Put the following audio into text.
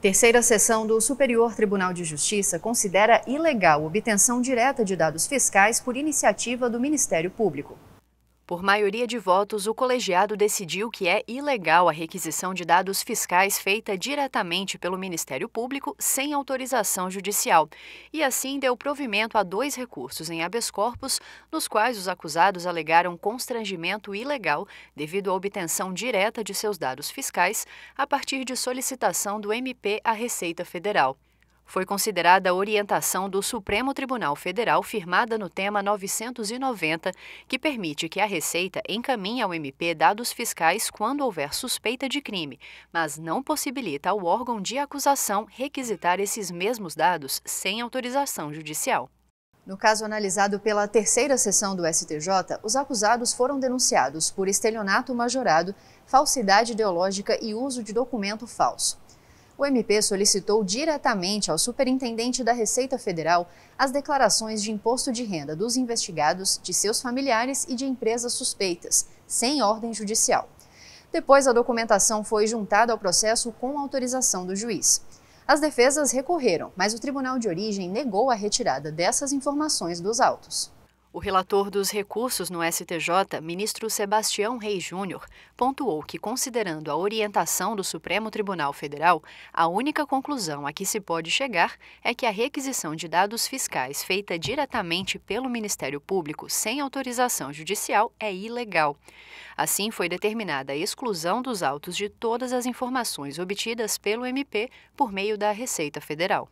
Terceira sessão do Superior Tribunal de Justiça considera ilegal obtenção direta de dados fiscais por iniciativa do Ministério Público. Por maioria de votos, o colegiado decidiu que é ilegal a requisição de dados fiscais feita diretamente pelo Ministério Público sem autorização judicial, e assim deu provimento a dois recursos em habeas corpus, nos quais os acusados alegaram constrangimento ilegal devido à obtenção direta de seus dados fiscais a partir de solicitação do MP à Receita Federal foi considerada a orientação do Supremo Tribunal Federal firmada no tema 990, que permite que a Receita encaminhe ao MP dados fiscais quando houver suspeita de crime, mas não possibilita ao órgão de acusação requisitar esses mesmos dados sem autorização judicial. No caso analisado pela terceira sessão do STJ, os acusados foram denunciados por estelionato majorado, falsidade ideológica e uso de documento falso o MP solicitou diretamente ao superintendente da Receita Federal as declarações de imposto de renda dos investigados, de seus familiares e de empresas suspeitas, sem ordem judicial. Depois, a documentação foi juntada ao processo com autorização do juiz. As defesas recorreram, mas o tribunal de origem negou a retirada dessas informações dos autos. O relator dos recursos no STJ, ministro Sebastião Reis Júnior, pontuou que, considerando a orientação do Supremo Tribunal Federal, a única conclusão a que se pode chegar é que a requisição de dados fiscais feita diretamente pelo Ministério Público sem autorização judicial é ilegal. Assim, foi determinada a exclusão dos autos de todas as informações obtidas pelo MP por meio da Receita Federal.